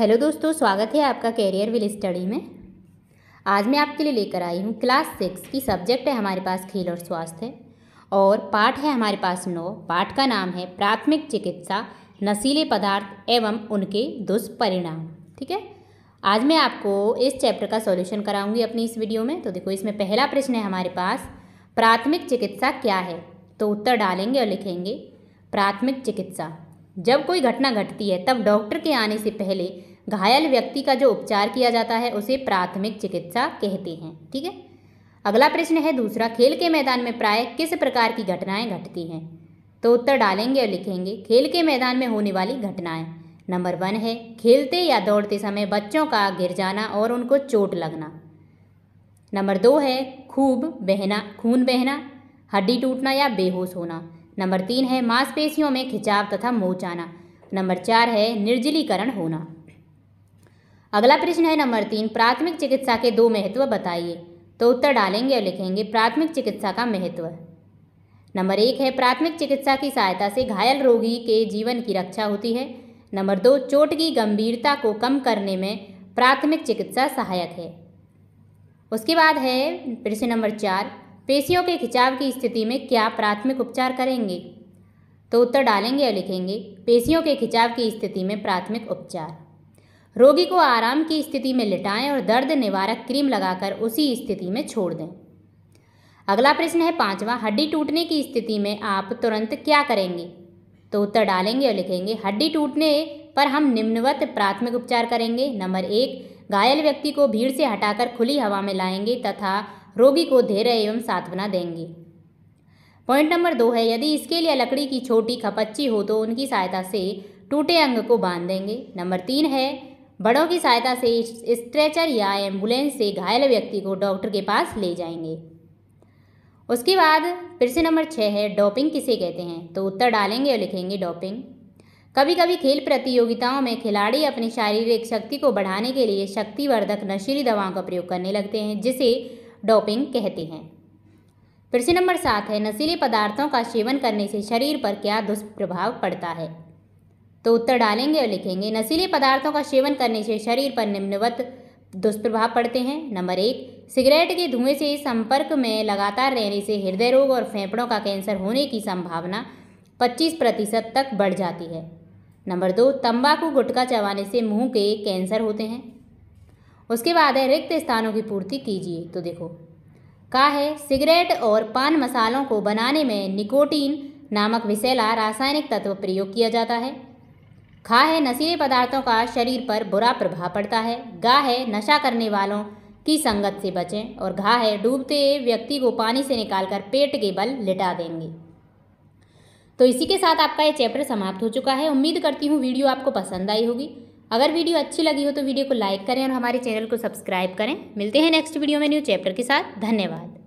hello दोस्तों स्वागत है आपका कैरियर विल स्टडी में आज मैं आपके लिए लेकर आई हूँ क्लास सिक्स की सब्जेक्ट है हमारे पास खेल और स्वास्थ्य और पाठ है हमारे पास नौ पाठ का नाम है प्राथमिक चिकित्सा नशीले पदार्थ एवं उनके दुष्परिणाम ठीक है आज मैं आपको इस चैप्टर का सॉल्यूशन कराऊंगी अपनी इस वीडियो में तो देखो इसमें पहला प्रश्न है हमारे पास प्राथमिक चिकित्सा क्या है तो उत्तर डालेंगे और लिखेंगे प्राथमिक चिकित्सा जब कोई घटना घटती है तब डॉक्टर के आने से पहले घायल व्यक्ति का जो उपचार किया जाता है उसे प्राथमिक चिकित्सा कहते हैं ठीक है अगला प्रश्न है दूसरा खेल के मैदान में प्राय किस प्रकार की घटनाएं घटती हैं तो उत्तर डालेंगे और लिखेंगे खेल के मैदान में होने वाली घटनाएं नंबर वन है खेलते या दौड़ते समय बच्चों का गिर जाना और उनको चोट लगना नंबर दो है खूब बहना खून बहना हड्डी टूटना या बेहोश होना नंबर तीन है मांसपेशियों में खिंचाव तथा मोच आना नंबर चार है निर्जलीकरण होना अगला प्रश्न है नंबर तीन प्राथमिक चिकित्सा के दो महत्व बताइए तो उत्तर डालेंगे और लिखेंगे प्राथमिक चिकित्सा का महत्व नंबर एक है प्राथमिक चिकित्सा की सहायता से घायल रोगी के जीवन की रक्षा होती है नंबर दो चोट की गंभीरता को कम करने में प्राथमिक चिकित्सा सहायक है उसके बाद है प्रश्न नंबर चार पेशियों के खिंचाव की स्थिति में क्या प्राथमिक उपचार करेंगे तो उत्तर डालेंगे और लिखेंगे पेशियों के खिंचाव की स्थिति में प्राथमिक उपचार रोगी को आराम की स्थिति में लिटाएं और दर्द निवारक क्रीम लगाकर उसी स्थिति में छोड़ दें अगला प्रश्न है पांचवा हड्डी टूटने की स्थिति में आप तुरंत क्या करेंगे तो उत्तर डालेंगे और लिखेंगे हड्डी टूटने पर हम निम्नवत प्राथमिक उपचार करेंगे नंबर एक घायल व्यक्ति को भीड़ से हटाकर खुली हवा में लाएंगे तथा रोगी को धैर्य एवं सांत्वना देंगे पॉइंट नंबर दो है यदि इसके लिए लकड़ी की छोटी खपच्ची हो तो उनकी सहायता से टूटे अंग को बांध देंगे नंबर तीन है बड़ों की सहायता से स्ट्रेचर या एम्बुलेंस से घायल व्यक्ति को डॉक्टर के पास ले जाएंगे उसके बाद प्रश्न नंबर छः है डॉपिंग किसे कहते हैं तो उत्तर डालेंगे और लिखेंगे डॉपिंग कभी कभी खेल प्रतियोगिताओं में खिलाड़ी अपनी शारीरिक शक्ति को बढ़ाने के लिए शक्तिवर्धक नशीली दवाओं का प्रयोग करने लगते हैं जिसे डॉपिंग कहते हैं प्रश्न नंबर सात है नशीले पदार्थों का सेवन करने से शरीर पर क्या दुष्प्रभाव पड़ता है तो उत्तर डालेंगे और लिखेंगे नशीले पदार्थों का सेवन करने से शरीर पर निम्नवत दुष्प्रभाव पड़ते हैं नंबर एक सिगरेट के धुएं से संपर्क में लगातार रहने से हृदय रोग और फेफड़ों का कैंसर होने की संभावना 25 प्रतिशत तक बढ़ जाती है नंबर दो तंबाकू गुटखा चबाने से मुंह के कैंसर होते हैं उसके बाद है रिक्त स्थानों की पूर्ति कीजिए तो देखो का है सिगरेट और पान मसालों को बनाने में निकोटीन नामक विषैला रासायनिक तत्व प्रयोग किया जाता है खा है नशीले पदार्थों का शरीर पर बुरा प्रभाव पड़ता है गा है नशा करने वालों की संगत से बचें और घा है डूबते व्यक्ति को पानी से निकालकर पेट के बल लिटा देंगे तो इसी के साथ आपका ये चैप्टर समाप्त हो चुका है उम्मीद करती हूँ वीडियो आपको पसंद आई होगी अगर वीडियो अच्छी लगी हो तो वीडियो को लाइक करें और हमारे चैनल को सब्सक्राइब करें मिलते हैं नेक्स्ट वीडियो में न्यू चैप्टर के साथ धन्यवाद